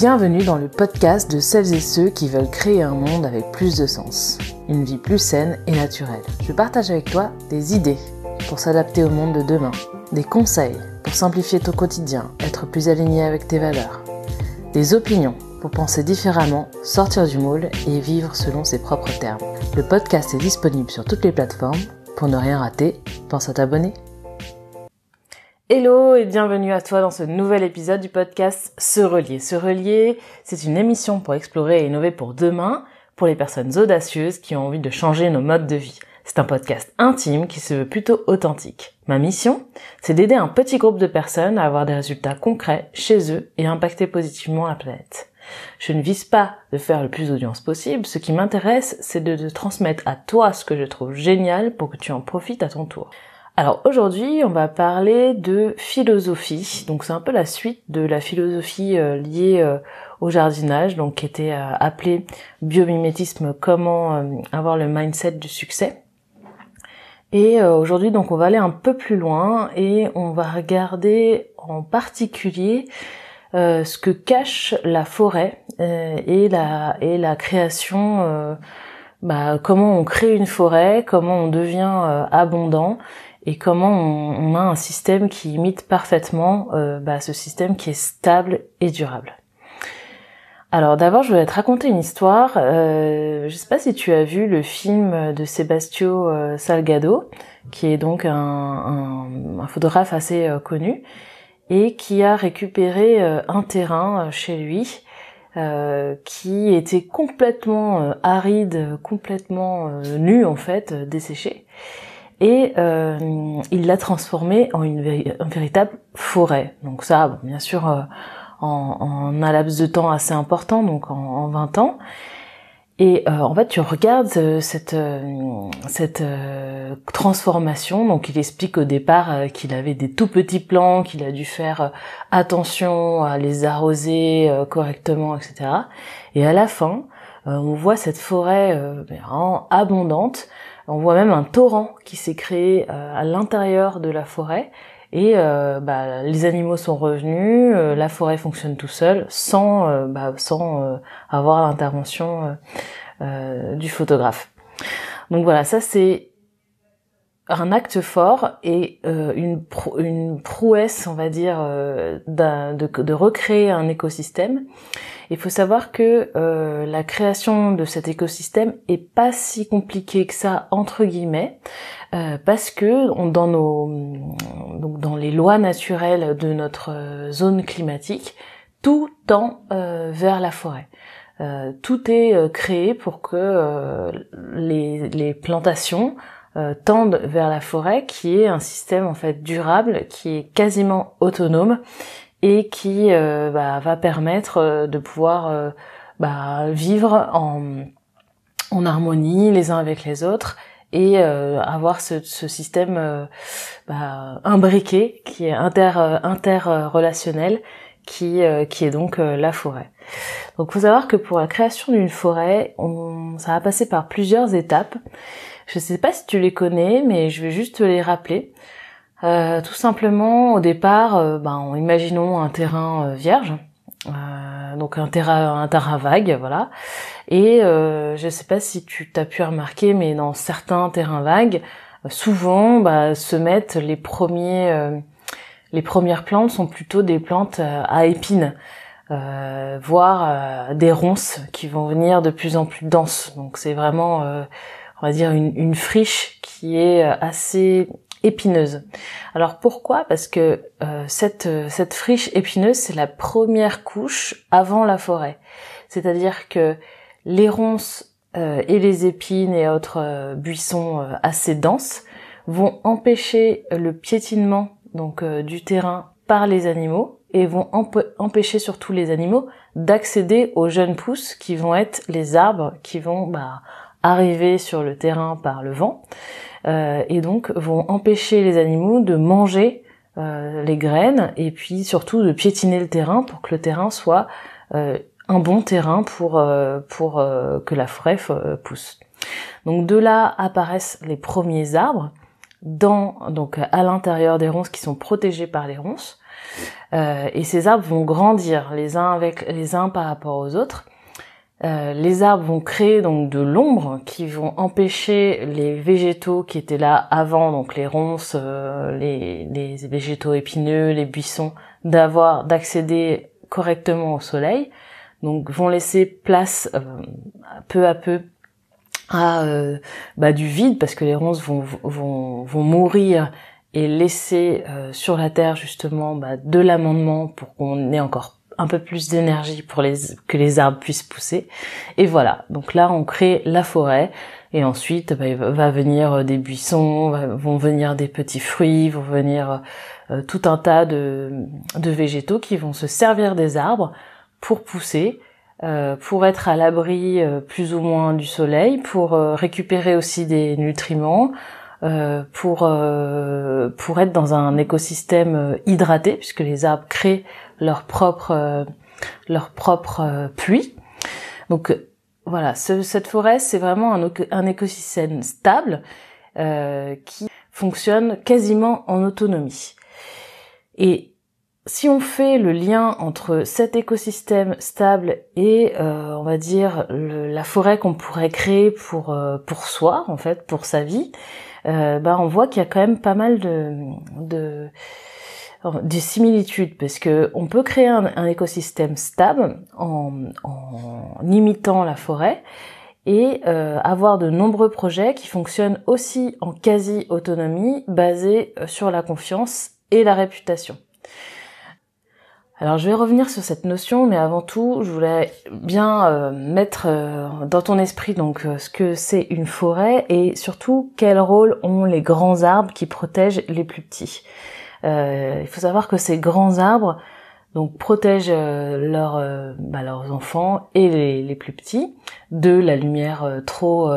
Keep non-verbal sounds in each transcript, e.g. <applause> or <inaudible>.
Bienvenue dans le podcast de celles et ceux qui veulent créer un monde avec plus de sens, une vie plus saine et naturelle. Je partage avec toi des idées pour s'adapter au monde de demain, des conseils pour simplifier ton quotidien, être plus aligné avec tes valeurs, des opinions pour penser différemment, sortir du moule et vivre selon ses propres termes. Le podcast est disponible sur toutes les plateformes. Pour ne rien rater, pense à t'abonner. Hello et bienvenue à toi dans ce nouvel épisode du podcast Se Relier. Se Relier, c'est une émission pour explorer et innover pour demain, pour les personnes audacieuses qui ont envie de changer nos modes de vie. C'est un podcast intime qui se veut plutôt authentique. Ma mission, c'est d'aider un petit groupe de personnes à avoir des résultats concrets chez eux et impacter positivement la planète. Je ne vise pas de faire le plus d'audience possible, ce qui m'intéresse, c'est de te transmettre à toi ce que je trouve génial pour que tu en profites à ton tour. Alors aujourd'hui, on va parler de philosophie. Donc c'est un peu la suite de la philosophie euh, liée euh, au jardinage, donc qui était euh, appelée biomimétisme, comment avoir le mindset du succès. Et aujourd'hui, donc on va aller un peu plus loin et on va regarder en particulier ce que cache la forêt et la et la création. Bah, comment on crée une forêt, comment on devient abondant et comment on, a un système qui imite parfaitement euh, bah, ce système qui est stable et durable. Alors d'abord, je vais te raconter une histoire. Je euh, je sais pas si tu as vu le film de Sebastio euh, Salgado, qui est donc un, photographe assez connu et qui a récupéré un terrain chez lui qui était complètement aride, complètement nu en fait, desséché et euh, il l'a transformé en une, véritable forêt. Donc ça, bien sûr, euh, en, un laps de temps assez important, donc en, 20 ans. Et euh, en fait, tu regardes cette, cette transformation. Donc, il explique au départ qu'il avait des tout petits plants, qu'il a dû faire attention à les arroser correctement, etc. Et à la fin, on voit cette forêt ben, abondante on voit même un torrent qui s'est créé euh, à l'intérieur de la forêt. Et euh, bah, les animaux sont revenus, euh, la forêt fonctionne tout seul, sans, bah, sans avoir l'intervention du photographe. Donc voilà, ça c'est un acte fort et euh, une, prouesse, on va dire, euh, de, recréer un écosystème. Il faut savoir que euh, la création de cet écosystème est pas si compliquée que ça entre guillemets, parce que dans nos donc dans les lois naturelles de notre zone climatique, tout tend vers la forêt. tout est créé pour que les plantations euh, tendent vers la forêt, qui est un système en fait durable, qui est quasiment autonome et qui euh, bah, va permettre euh, de pouvoir bah, vivre en, harmonie les uns avec les autres et avoir ce, système bah, imbriqué qui est inter interrelationnel qui, qui, est donc la forêt. Donc faut savoir que pour la création d'une forêt, on, ça va passer par plusieurs étapes. Je ne sais pas si tu les connais, mais je vais juste te les rappeler. Euh, tout simplement, au départ, euh, ben, imaginons un terrain euh, vierge, donc un terrain, un terrain vague, voilà. Et je ne sais pas si tu t'as pu remarquer, mais dans certains terrains vagues, souvent bah, se mettent les premiers, les premières plantes sont plutôt des plantes à épines. voire des ronces qui vont venir de plus en plus denses. Donc c'est vraiment on va dire une, friche qui est euh, assez épineuse. Alors pourquoi Parce que euh, cette, euh, cette friche épineuse, c'est la première couche avant la forêt. C'est-à-dire que les ronces et les épines et autres buissons assez denses vont empêcher le piétinement donc du terrain par les animaux et vont empêcher surtout les animaux d'accéder aux jeunes pousses qui vont être les arbres qui vont bah, arriver sur le terrain par le vent euh, et donc vont empêcher les animaux de manger euh, les graines et puis surtout de piétiner le terrain pour que le terrain soit euh, un bon terrain pour pour que la fraîche pousse. Donc de là apparaissent les premiers arbres dans donc à l'intérieur des ronces qui sont protégées par les ronces et ces arbres vont grandir les uns avec les uns par rapport aux autres euh, les arbres vont créer donc de l'ombre qui vont empêcher les végétaux qui étaient là avant, donc les ronces, euh, les, végétaux épineux, les buissons, d'avoir d'accéder correctement au soleil. Donc vont laisser place euh, peu à peu à bah, du vide parce que les ronces vont, vont, vont mourir et laisser sur la terre justement bah, de l'amendement pour qu'on ait encore un peu plus d'énergie pour les, que les arbres puissent pousser. Et voilà, donc là on crée la forêt et ensuite bah, va venir euh, des buissons, vont venir des petits fruits, vont venir euh, euh, tout un tas de, végétaux qui vont se servir des arbres pour pousser, pour être à l'abri plus ou moins du soleil, pour récupérer aussi des nutriments, pour pour être dans un écosystème hydraté puisque les arbres créent leur propre euh, leur propre euh, pluie. Donc euh, voilà, cette forêt c'est vraiment un, un, écosystème stable qui fonctionne quasiment en autonomie. Et si on fait le lien entre cet écosystème stable et euh, on va dire le, la forêt qu'on pourrait créer pour pour soi en fait pour sa vie, euh, bah on voit qu'il y a quand même pas mal de, de des similitudes parce que on peut créer un, écosystème stable en, imitant la forêt et euh, avoir de nombreux projets qui fonctionnent aussi en quasi autonomie basés euh, sur la confiance et la réputation. Alors je vais revenir sur cette notion, mais avant tout, je voulais bien euh, mettre dans ton esprit donc ce que c'est une forêt et surtout quel rôle ont les grands arbres qui protègent les plus petits. Euh, il faut savoir que ces grands arbres donc protègent euh, leurs, euh, bah, leurs enfants et les, plus petits de la lumière trop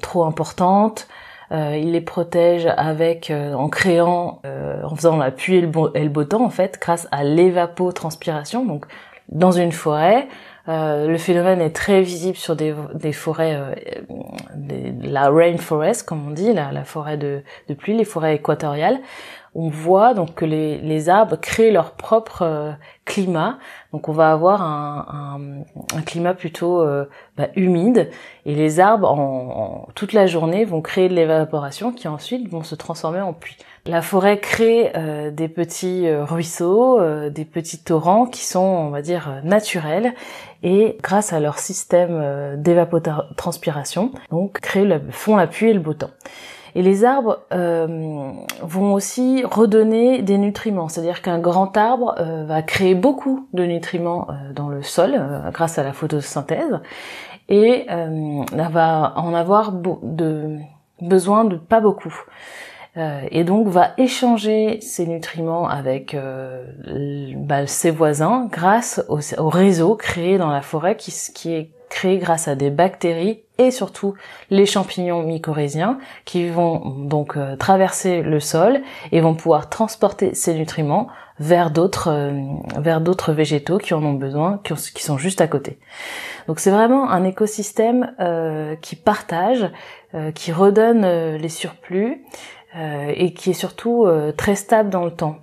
trop importante, euh, les protègent avec en créant, en faisant la pluie le, beau, et le beau temps en fait, grâce à l'évapotranspiration. Donc dans une forêt, euh, le phénomène est très visible sur des, des forêts, euh, la rainforest comme on dit, la, la forêt de, de, pluie, les forêts équatoriales. On voit donc que les, les arbres créent leur propre euh, climat. Donc on va avoir un, un, un climat plutôt euh, bah, humide et les arbres en, en, toute la journée vont créer de l'évaporation qui ensuite vont se transformer en pluie. La forêt crée euh, des petits euh, ruisseaux, euh, des petits torrents qui sont, on va dire, naturels et grâce à leur système d'évapotranspiration, donc créent le, font la pluie et le beau temps. Et les arbres vont aussi redonner des nutriments, c'est-à-dire qu'un grand arbre va créer beaucoup de nutriments dans le sol grâce à la photosynthèse et va en avoir de besoin de pas beaucoup. Euh, et donc va échanger ses nutriments avec euh, bah, ses voisins grâce au, réseau créé dans la forêt qui, est créé grâce à des bactéries et surtout les champignons mycorhiziens qui vont donc euh, traverser le sol et vont pouvoir transporter ces nutriments vers d'autres vers d'autres végétaux qui en ont besoin qui, sont juste à côté. Donc c'est vraiment un écosystème qui partage, qui redonne les surplus euh, et qui est surtout euh, très stable dans le temps.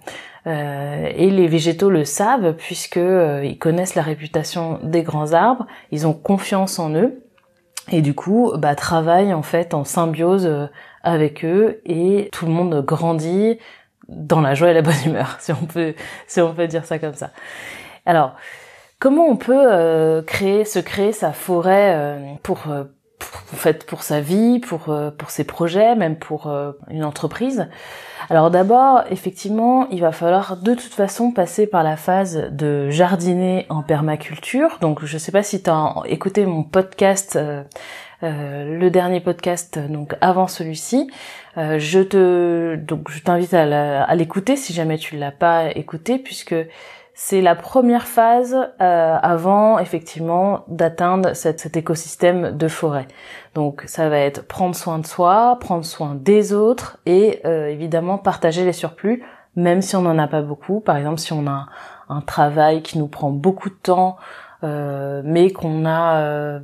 Euh, et les végétaux le savent puisque euh, ils connaissent la réputation des grands arbres, ils ont confiance en eux et du coup bah, travaillent en fait en symbiose avec eux et tout le monde grandit dans la joie et la bonne humeur <laughs> si on peut si on peut dire ça comme ça. Alors comment on peut créer se créer sa forêt pour en fait pour sa vie, pour euh, pour ses projets, même pour euh, une entreprise. Alors d'abord, effectivement, il va falloir de toute façon passer par la phase de jardiner en permaculture. Donc je sais pas si tu as écouté mon podcast euh, euh, le dernier podcast donc avant celui-ci. je te donc je t'invite à l'écouter si jamais tu l'as pas écouté puisque c'est la première phase euh, avant effectivement d'atteindre cet, écosystème de forêt. Donc ça va être prendre soin de soi, prendre soin des autres et euh, évidemment partager les surplus, même si on n'en a pas beaucoup. Par exemple, si on a un, travail qui nous prend beaucoup de temps, euh, mais qu'on a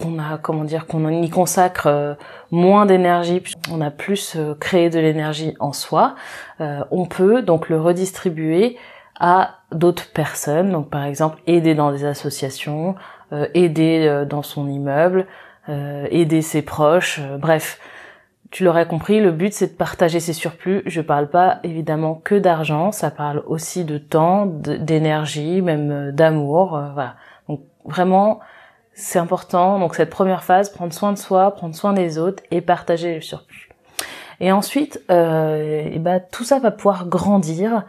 qu'on a comment dire qu'on y consacre moins d'énergie on a plus créé de l'énergie en soi on peut donc le redistribuer à d'autres personnes. Donc par exemple aider dans des associations, euh, aider euh, dans son immeuble, euh, aider ses proches, bref. Tu l'aurais compris, le but c'est de partager ses surplus. Je parle pas évidemment que d'argent, ça parle aussi de temps, d'énergie, même d'amour, voilà. Donc vraiment c'est important. Donc cette première phase, prendre soin de soi, prendre soin des autres et partager le surplus. Et ensuite, euh, et eh bah, ben, tout ça va pouvoir grandir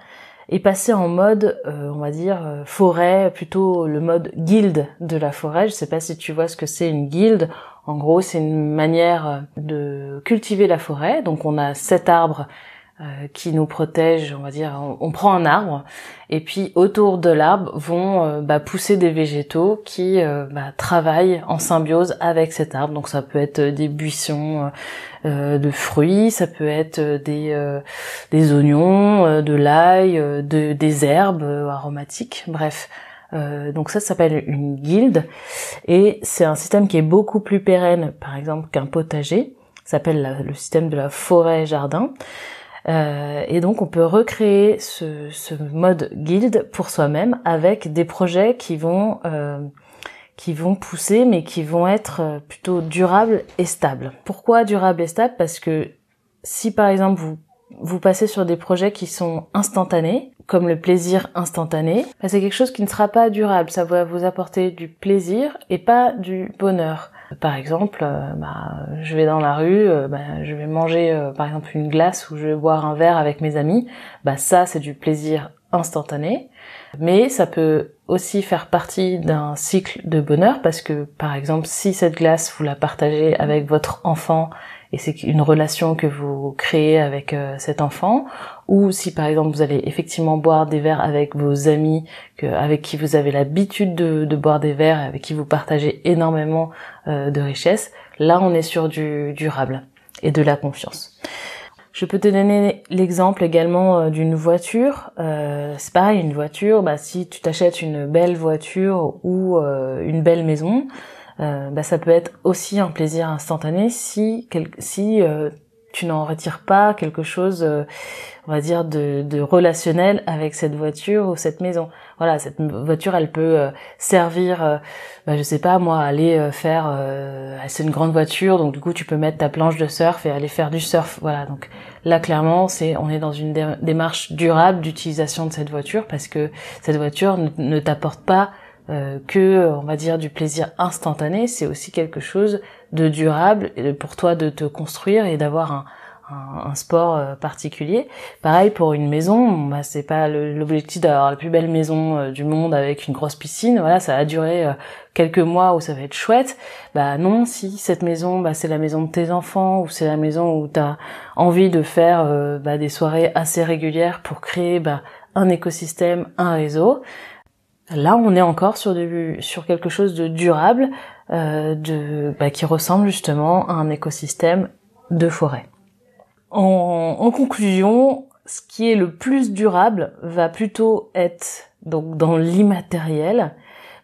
et passer en mode, euh, on va dire, euh, forêt, plutôt le mode guilde de la forêt. Je sais pas si tu vois ce que c'est une guilde. En gros, c'est une manière euh, de cultiver la forêt. Donc on a sept arbres euh, qui nous protège, on va dire, hein, on, prend un arbre et puis autour de l'arbre vont euh, bah, pousser des végétaux qui euh, bah, travaillent en symbiose avec cet arbre. Donc ça peut être des buissons de fruits, ça peut être des, oignons, de l'ail, des herbes aromatiques, bref. donc ça, ça s'appelle une guilde et c'est un système qui est beaucoup plus pérenne, par exemple, qu'un potager. Ça s'appelle le système de la forêt-jardin. Euh, et donc on peut recréer ce, mode guild pour soi-même avec des projets qui vont euh, qui vont pousser mais qui vont être euh, plutôt durables et stables. Pourquoi durables et stables Parce que si par exemple vous vous passez sur des projets qui sont instantanés, comme le plaisir instantané, bah, c'est quelque chose qui ne sera pas durable. Ça va vous apporter du plaisir et pas du bonheur. Par exemple, euh, bah, je vais dans la rue, euh, bah, je vais manger euh, par exemple une glace ou je vais boire un verre avec mes amis. Bah ça, c'est du plaisir instantané, mais ça peut aussi faire partie d'un cycle de bonheur parce que par exemple si cette glace vous la partagez avec votre enfant et c'est une relation que vous créez avec euh, cet enfant ou si par exemple vous allez effectivement boire des verres avec vos amis avec qui vous avez l'habitude de, boire des verres avec qui vous partagez énormément euh, de richesses là on est sur du durable et de la confiance je peux te donner l'exemple également euh, d'une voiture. Euh, c'est pareil, une voiture, bah, si tu t'achètes une belle voiture ou une belle maison, euh, bah, ça peut être aussi un plaisir instantané si, si euh, tu n'en retires pas quelque chose, euh, on va dire, de, de, relationnel avec cette voiture ou cette maison. Voilà, cette voiture, elle peut servir, bah, je sais pas moi, aller faire, ah, c'est une grande voiture, donc du coup tu peux mettre ta planche de surf et aller faire du surf. Voilà, donc là clairement, c'est, on est dans une démarche durable d'utilisation de cette voiture parce que cette voiture ne t'apporte pas euh, que euh, on va dire du plaisir instantané, c'est aussi quelque chose de durable pour toi de te construire et d'avoir un, sport euh, particulier. Pareil pour une maison, bah c'est pas l'objectif d'avoir la plus belle maison du monde avec une grosse piscine. Voilà, ça va durer quelques mois où ça va être chouette. Bah non, si cette maison, bah, c'est la maison de tes enfants ou c'est la maison où t'as envie de faire bah, des soirées assez régulières pour créer bah, un écosystème, un réseau. Là, on est encore sur, quelque chose de durable, euh, de, bah, qui ressemble justement à un écosystème de forêt. En, conclusion, ce qui est le plus durable va plutôt être donc dans l'immatériel,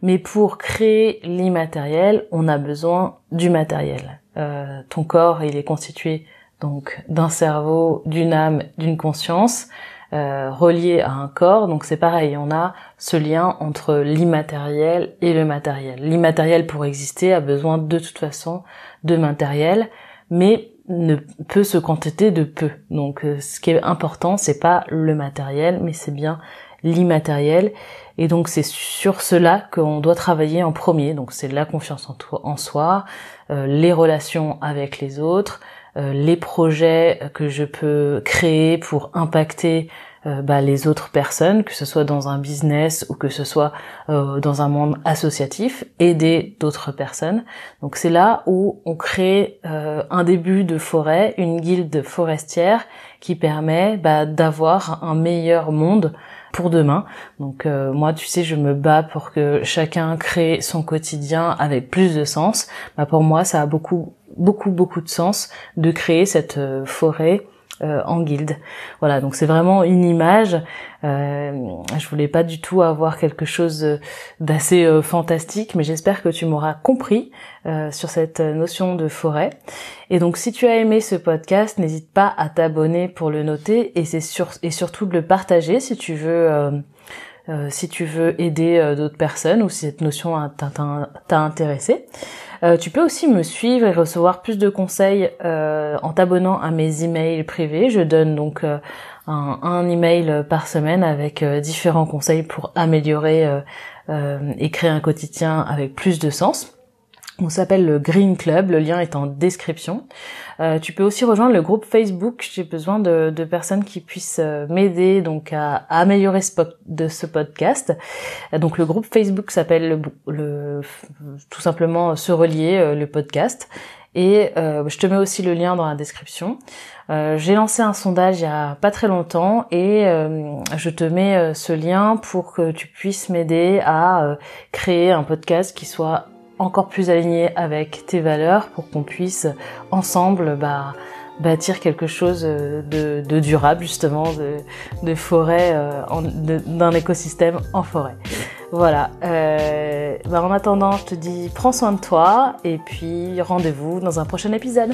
mais pour créer l'immatériel, on a besoin du matériel. Euh, ton corps, il est constitué donc d'un cerveau, d'une âme, d'une conscience. Euh, relié à un corps. Donc c'est pareil, on a ce lien entre l'immatériel et le matériel. L'immatériel pour exister a besoin de toute façon de matériel, mais ne peut se contenter de peu. Donc euh, ce qui est important, c'est pas le matériel, mais c'est bien l'immatériel. Et donc c'est sur cela qu'on doit travailler en premier. Donc c'est la confiance en, toi, en soi, euh, les relations avec les autres, euh, les projets que je peux créer pour impacter euh, bah, les autres personnes, que ce soit dans un business ou que ce soit euh, dans un monde associatif, aider d'autres personnes. Donc c'est là où on crée un début de forêt, une guilde forestière qui permet bah, d'avoir un meilleur monde pour demain. Donc euh, moi, tu sais, je me bats pour que chacun crée son quotidien avec plus de sens. Bah, pour moi, ça a beaucoup, beaucoup, beaucoup de sens de créer cette euh, forêt euh, en guilde. Voilà, donc c'est vraiment une image. Euh, je voulais pas du tout avoir quelque chose euh, d'assez euh, fantastique, mais j'espère que tu m'auras compris sur cette notion de forêt. Et donc si tu as aimé ce podcast, n'hésite pas à t'abonner pour le noter et c'est sur et surtout de le partager si tu veux euh, si tu veux aider euh, d'autres personnes ou si cette notion t'a intéressé. Euh, tu peux aussi me suivre et recevoir plus de conseils en t'abonnant à mes emails privés. Je donne donc un, un, email par semaine avec différents conseils pour améliorer et créer un quotidien avec plus de sens on s'appelle le Green Club, le lien est en description. Euh, tu peux aussi rejoindre le groupe Facebook, j'ai besoin de, personnes qui puissent euh, m'aider donc à, améliorer ce, de ce podcast. donc le groupe Facebook s'appelle le, tout simplement euh, Se relier, le podcast. Et je te mets aussi le lien dans la description. j'ai lancé un sondage il y a pas très longtemps et je te mets ce lien pour que tu puisses m'aider à créer un podcast qui soit encore plus aligné avec tes valeurs pour qu'on puisse ensemble bah, bâtir quelque chose euh, de, durable justement, de, forêt, euh, d'un écosystème en forêt. Voilà. Euh, bah, en attendant, je te dis prends soin de toi et puis rendez-vous dans un prochain épisode.